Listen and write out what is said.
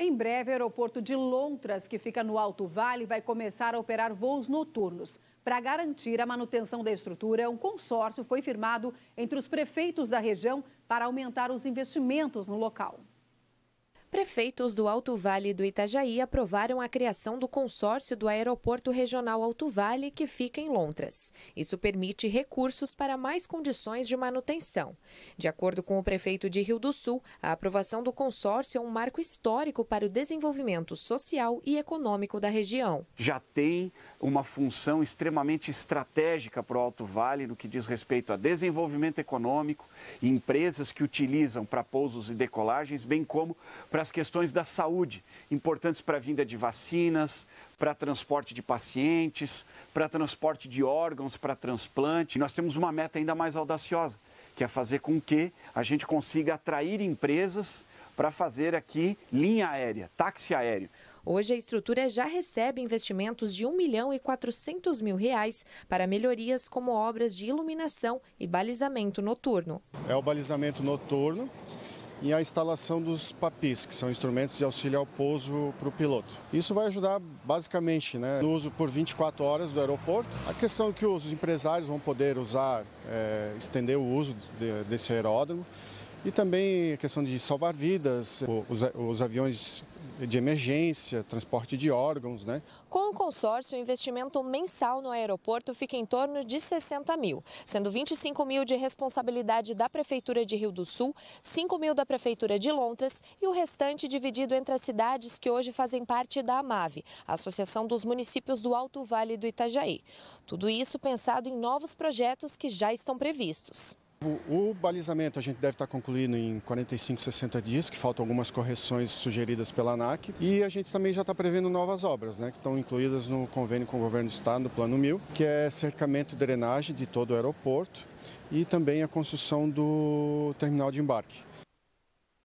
Em breve, o aeroporto de Lontras, que fica no Alto Vale, vai começar a operar voos noturnos. Para garantir a manutenção da estrutura, um consórcio foi firmado entre os prefeitos da região para aumentar os investimentos no local. Prefeitos do Alto Vale do Itajaí aprovaram a criação do consórcio do Aeroporto Regional Alto Vale, que fica em Londras. Isso permite recursos para mais condições de manutenção. De acordo com o prefeito de Rio do Sul, a aprovação do consórcio é um marco histórico para o desenvolvimento social e econômico da região. Já tem uma função extremamente estratégica para o Alto Vale no que diz respeito a desenvolvimento econômico, empresas que utilizam para pousos e decolagens, bem como para para as questões da saúde, importantes para a vinda de vacinas, para transporte de pacientes, para transporte de órgãos, para transplante. nós temos uma meta ainda mais audaciosa, que é fazer com que a gente consiga atrair empresas para fazer aqui linha aérea, táxi aéreo. Hoje a estrutura já recebe investimentos de 1 milhão e 400 mil reais para melhorias como obras de iluminação e balizamento noturno. É o balizamento noturno, e a instalação dos papis, que são instrumentos de auxílio ao pouso para o piloto. Isso vai ajudar basicamente né, no uso por 24 horas do aeroporto. A questão é que os empresários vão poder usar, é, estender o uso de, desse aeródromo e também a questão de salvar vidas, os, os aviões de emergência, transporte de órgãos. Né? Com o consórcio, o investimento mensal no aeroporto fica em torno de 60 mil, sendo 25 mil de responsabilidade da Prefeitura de Rio do Sul, 5 mil da Prefeitura de Londres e o restante dividido entre as cidades que hoje fazem parte da AMAVE, Associação dos Municípios do Alto Vale do Itajaí. Tudo isso pensado em novos projetos que já estão previstos. O, o, balizamento a gente deve estar concluindo em 45, 60 dias, que faltam algumas correções sugeridas pela ANAC. E a gente também já está prevendo novas obras, né, que estão incluídas no convênio com o governo do estado, no Plano 1000, que é cercamento e drenagem de todo o aeroporto e também a construção do terminal de embarque.